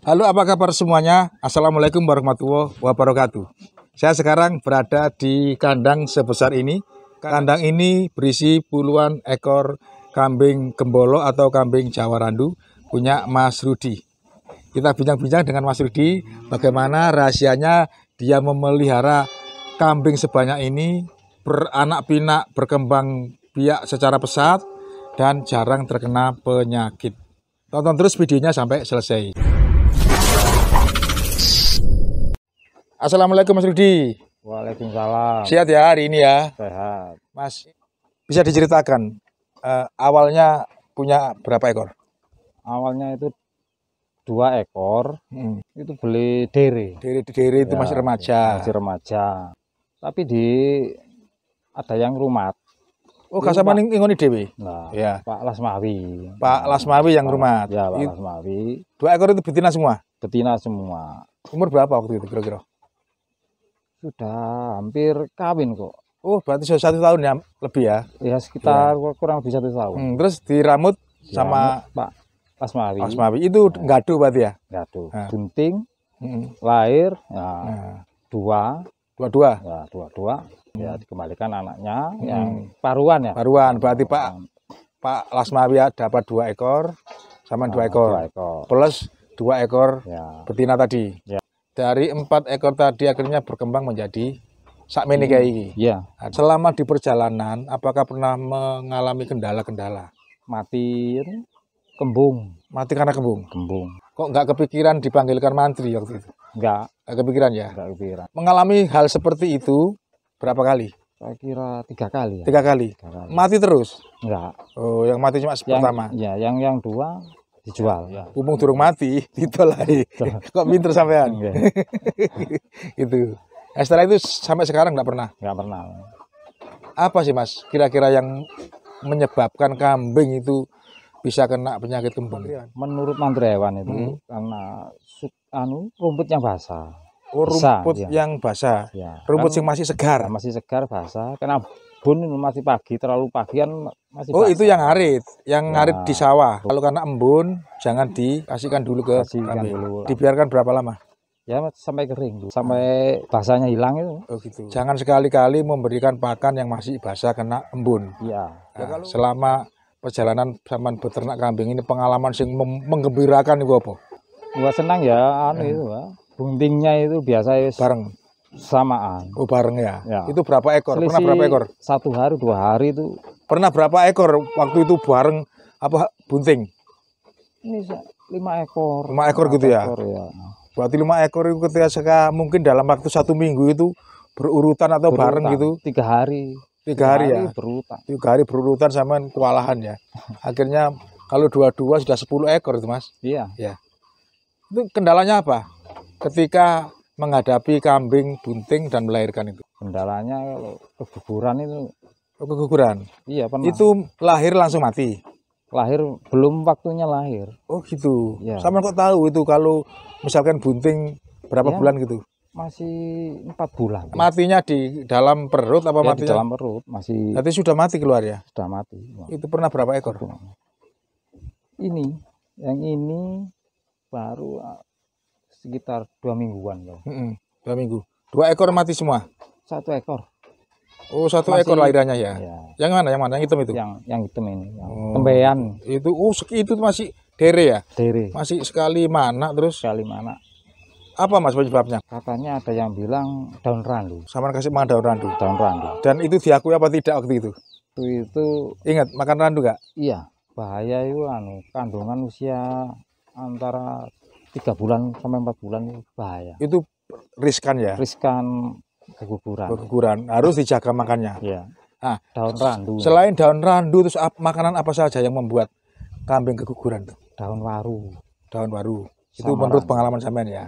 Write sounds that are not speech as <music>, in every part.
Halo apa kabar semuanya Assalamualaikum warahmatullahi wabarakatuh Saya sekarang berada di kandang sebesar ini Kandang ini berisi puluhan ekor kambing gembolo atau kambing jawa randu Punya Mas Rudi Kita bincang-bincang dengan Mas Rudi Bagaimana rahasianya dia memelihara kambing sebanyak ini Beranak pinak berkembang biak secara pesat dan jarang terkena penyakit. Tonton terus videonya sampai selesai. Assalamualaikum Mas Rudi. Waalaikumsalam. Sehat ya hari ini ya. Sehat. Mas, bisa diceritakan uh, awalnya punya berapa ekor? Awalnya itu dua ekor. Hmm. Itu beli dere. Dere dere itu ya, masih remaja. Ya, masih remaja. Tapi di ada yang rumat. Oh, kasih ning ngoni Dewi. Nah, ya. Pak Lasmawi. Pak Lasmawi yang rumah. Ya, Pak Lasmawi. Dua ekor itu betina semua. Betina semua. Umur berapa waktu itu kira-kira? sudah hampir kawin kok. Oh, berarti sudah satu tahun ya lebih ya? Ya sekitar ya. kurang lebih satu tahun. Hmm, terus diramut ya, sama Pak Asmari. Asmari itu nah. gaduh berarti ya? Gaduh. Nah. Bunting, hmm. lahir, ya, ya. dua. Dua-dua? Ya, dua-dua. Ya, hmm. Ya, dikembalikan anaknya hmm. yang paruan ya? Paruan, berarti Pak Pak Lasmawi dapat dua ekor sama dua ah, ekor, dua ekor. plus dua ekor ya. betina tadi. Ya dari empat ekor tadi akhirnya berkembang menjadi mini hmm. kayak ini. Ya. Selama di perjalanan, apakah pernah mengalami kendala-kendala? Mati kembung. Mati karena kembung. Kembung. Kok nggak kepikiran dipanggilkan mantri waktu itu? Nggak. Nggak kepikiran ya? Nggak kepikiran. Mengalami hal seperti itu berapa kali? Saya kira tiga kali. Ya. Tiga kali. Tiga kali. Mati terus? Nggak. Oh, yang mati cuma yang, pertama. Ya, yang yang dua dijual. Iya. Ya. Umum durung mati, lagi <laughs> Kok pinter sampean? Okay. Iya. <laughs> itu. Nah, setelah itu sampai sekarang nggak pernah. Nggak pernah. Apa sih mas? Kira-kira yang menyebabkan kambing itu bisa kena penyakit tumpeng Menurut mantra hewan itu hmm. karena anu rumputnya basah. Oh, rumput iya. yang iya. basah. Ya. Rumput kan, yang masih segar. Nah, masih segar basah. Karena bun masih pagi, terlalu pagi kan masih Oh, basah. itu yang arit, yang ya. arit di sawah. Kalau karena embun jangan dikasihkan dulu ke kasihkan dulu. Dibiarkan berapa lama? Ya sampai kering dulu. sampai basahnya hilang itu. Oh gitu. Jangan sekali-kali memberikan pakan yang masih basah kena embun. Iya. Nah, ya, kalau... selama perjalanan zaman beternak kambing ini pengalaman sing menggembirakan itu apa? Gua senang ya anu hmm. itu, buntingnya itu biasa ya bareng samaan. Oh bareng ya. ya. Itu berapa ekor? Selisih pernah berapa ekor? Satu hari dua hari itu. Pernah berapa ekor waktu itu bareng apa bunting? Ini lima ekor. Lima ekor lima gitu ya? ekor, ya. Berarti lima ekor itu ketika mungkin dalam waktu satu minggu itu berurutan atau berurutan, bareng gitu? Tiga hari. Tiga, tiga ya? hari, hari ya. Berurutan. Tiga hari berurutan sama kewalahan ya. <laughs> Akhirnya kalau dua-dua sudah sepuluh ekor itu mas. Iya. Ya. Itu kendalanya apa? ketika menghadapi kambing bunting dan melahirkan itu? Kendalanya kalau keguguran itu. Oh, keguguran? Iya pernah. Itu lahir langsung mati? Lahir belum waktunya lahir. Oh gitu. Ya. Sama kok tahu itu kalau misalkan bunting berapa ya, bulan gitu? Masih empat bulan. Matinya di dalam perut apa ya, matinya? Di dalam perut masih. Tapi sudah mati keluar ya? Sudah mati. Itu pernah berapa ekor? Ini, yang ini baru sekitar dua mingguan loh. Mm -hmm. Dua minggu. Dua ekor mati semua. Satu ekor. Oh satu Masih, ekor lahirannya ya? ya. Yang mana? Yang mana? Yang hitam itu? Yang yang hitam ini. Yang oh, tembean. Itu oh itu masih dere ya? Dere. Masih sekali mana terus? Sekali mana. Apa mas penyebabnya? Katanya ada yang bilang daun randu. Sama kasih makan daun randu. Daun randu. Dan itu diakui apa tidak waktu itu? Itu itu. Ingat makan randu gak? Iya. Bahaya itu anu kandungan usia antara tiga bulan sampai empat bulan bahaya itu riskan ya riskan keguguran keguguran harus dijaga makannya ya. nah, daun randu selain daun randu terus makanan apa saja yang membuat kambing keguguran tuh daun waru daun waru itu Samaran. menurut pengalaman sampean ya.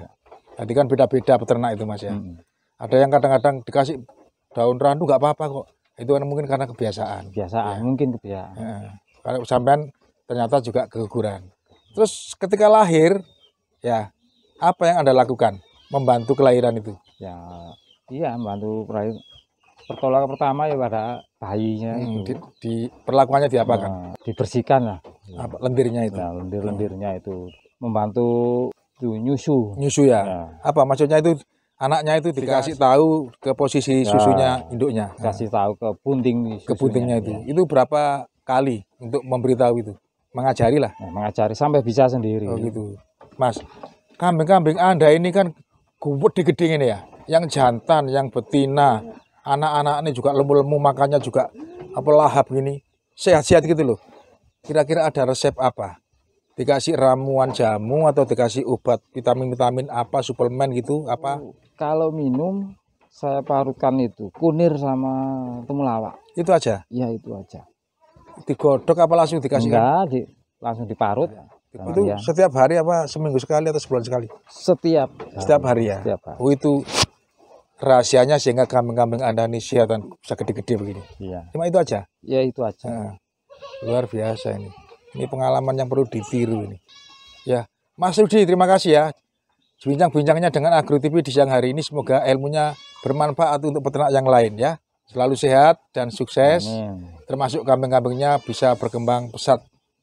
ya kan beda-beda peternak itu mas ya hmm. ada yang kadang-kadang dikasih daun randu nggak apa-apa kok itu kan mungkin karena kebiasaan kebiasaan ya. mungkin kebiasaan ya. kalau sampean ternyata juga keguguran terus ketika lahir Ya, apa yang Anda lakukan membantu kelahiran itu? Ya, iya membantu kelahiran. Pertolongan pertama ya pada bayinya hmm, itu. Di, di perlakuannya diapakan? Nah, dibersihkan lah. Apa, lendirnya itu? Nah, ya, lendir-lendirnya hmm. itu membantu itu nyusu. Nyusu ya. ya. Apa maksudnya itu anaknya itu dikasih, dikasih tahu ke posisi ya, susunya induknya. Kasih ya. tahu ke susunya, Ke puntingnya itu. Ya. Itu berapa kali untuk memberitahu itu? Mengajari lah. Ya, mengajari sampai bisa sendiri. Oh gitu. Mas, kambing-kambing Anda ini kan di geding ini ya. Yang jantan, yang betina, anak-anak ini juga lemu-lemu makannya juga apa lahap gini. Sehat-sehat gitu loh. Kira-kira ada resep apa? Dikasih ramuan jamu atau dikasih obat vitamin-vitamin apa, suplemen gitu apa? Oh, kalau minum saya parutkan itu kunir sama temulawak. Itu aja? Iya, itu aja. Digodok apa langsung dikasih? Enggak, di, langsung diparut. Ya karena itu dia, setiap hari apa seminggu sekali atau sebulan sekali? Setiap. Setiap hari, hari ya. Setiap hari. Oh itu rahasianya sehingga kambing-kambing Anda ini dan bisa gede-gede begini. Iya. Cuma itu aja. Ya itu aja. Nah, luar biasa ini. Ini pengalaman yang perlu ditiru ini. Ya, Mas Rudi terima kasih ya. Bincang-bincangnya dengan Agro TV di siang hari ini semoga ilmunya bermanfaat untuk peternak yang lain ya. Selalu sehat dan sukses. Amin. Termasuk kambing-kambingnya bisa berkembang pesat